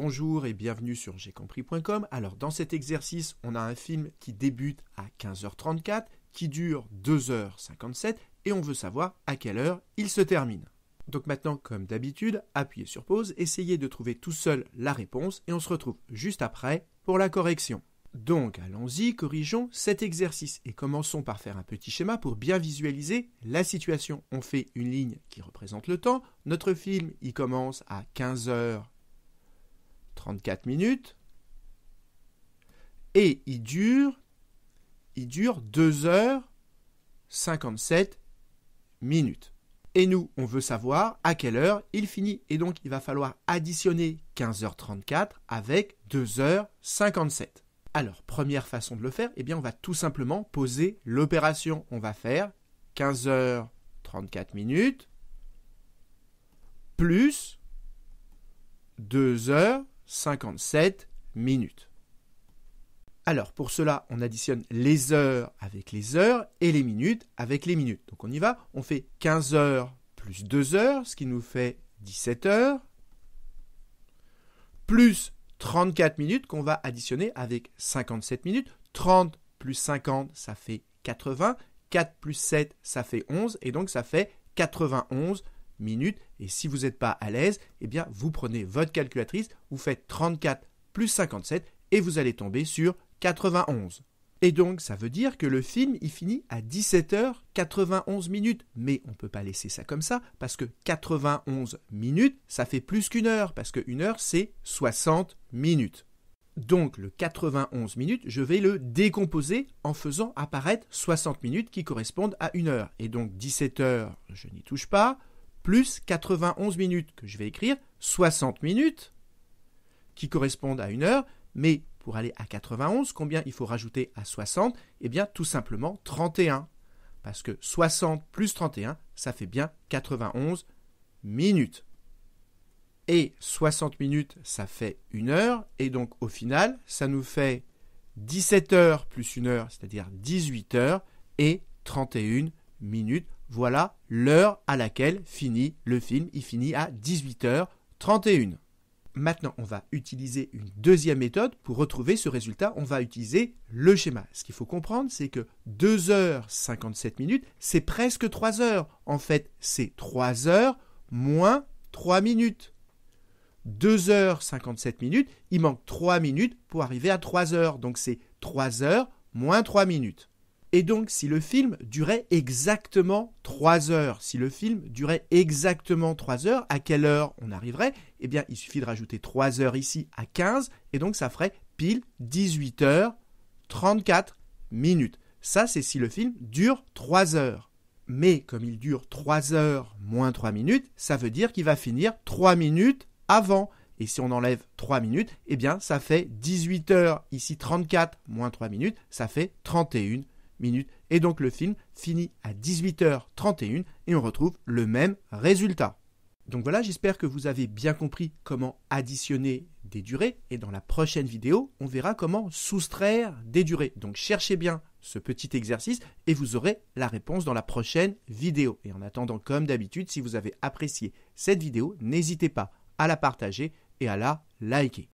bonjour et bienvenue sur compris.com. Alors dans cet exercice, on a un film qui débute à 15h34, qui dure 2h57 et on veut savoir à quelle heure il se termine. Donc maintenant, comme d'habitude, appuyez sur pause, essayez de trouver tout seul la réponse et on se retrouve juste après pour la correction. Donc allons-y, corrigeons cet exercice et commençons par faire un petit schéma pour bien visualiser la situation. On fait une ligne qui représente le temps, notre film il commence à 15h 34 minutes. Et il dure, il dure 2 heures 57 minutes. Et nous, on veut savoir à quelle heure il finit. Et donc, il va falloir additionner 15h34 avec 2h57. Alors, première façon de le faire, eh bien, on va tout simplement poser l'opération. On va faire 15h34 minutes plus 2 h 57 minutes. Alors pour cela, on additionne les heures avec les heures et les minutes avec les minutes. Donc on y va, on fait 15 heures plus 2 heures, ce qui nous fait 17 heures, plus 34 minutes qu'on va additionner avec 57 minutes. 30 plus 50, ça fait 80. 4 plus 7, ça fait 11. Et donc ça fait 91 minutes. Et si vous n'êtes pas à l'aise, eh bien, vous prenez votre calculatrice, vous faites 34 plus 57 et vous allez tomber sur 91. Et donc, ça veut dire que le film, il finit à 17h91 minutes. Mais on ne peut pas laisser ça comme ça, parce que 91 minutes, ça fait plus qu'une heure, parce qu'une heure, c'est 60 minutes. Donc, le 91 minutes, je vais le décomposer en faisant apparaître 60 minutes qui correspondent à une heure. Et donc, 17h, je n'y touche pas plus 91 minutes que je vais écrire 60 minutes qui correspondent à une heure, mais pour aller à 91, combien il faut rajouter à 60 Eh bien tout simplement 31. Parce que 60 plus 31, ça fait bien 91 minutes. Et 60 minutes, ça fait une heure. Et donc au final, ça nous fait 17 heures plus une heure, c'est-à-dire 18 heures et 31 minutes voilà l'heure à laquelle finit le film. Il finit à 18h31. Maintenant, on va utiliser une deuxième méthode pour retrouver ce résultat. On va utiliser le schéma. Ce qu'il faut comprendre, c'est que 2h57 minutes, c'est presque 3 h En fait, c'est 3 h moins 3 minutes. 2h57 minutes, il manque 3 minutes pour arriver à 3 h Donc c'est 3 h moins 3 minutes. Et donc, si le film durait exactement 3 heures, si le film durait exactement 3 heures, à quelle heure on arriverait Eh bien, il suffit de rajouter 3 heures ici à 15, et donc ça ferait pile 18 heures 34 minutes. Ça, c'est si le film dure 3 heures. Mais comme il dure 3 heures moins 3 minutes, ça veut dire qu'il va finir 3 minutes avant. Et si on enlève 3 minutes, eh bien, ça fait 18 heures. Ici, 34 moins 3 minutes, ça fait 31 minutes. Et donc le film finit à 18h31 et on retrouve le même résultat. Donc voilà, j'espère que vous avez bien compris comment additionner des durées et dans la prochaine vidéo, on verra comment soustraire des durées. Donc cherchez bien ce petit exercice et vous aurez la réponse dans la prochaine vidéo. Et en attendant, comme d'habitude, si vous avez apprécié cette vidéo, n'hésitez pas à la partager et à la liker.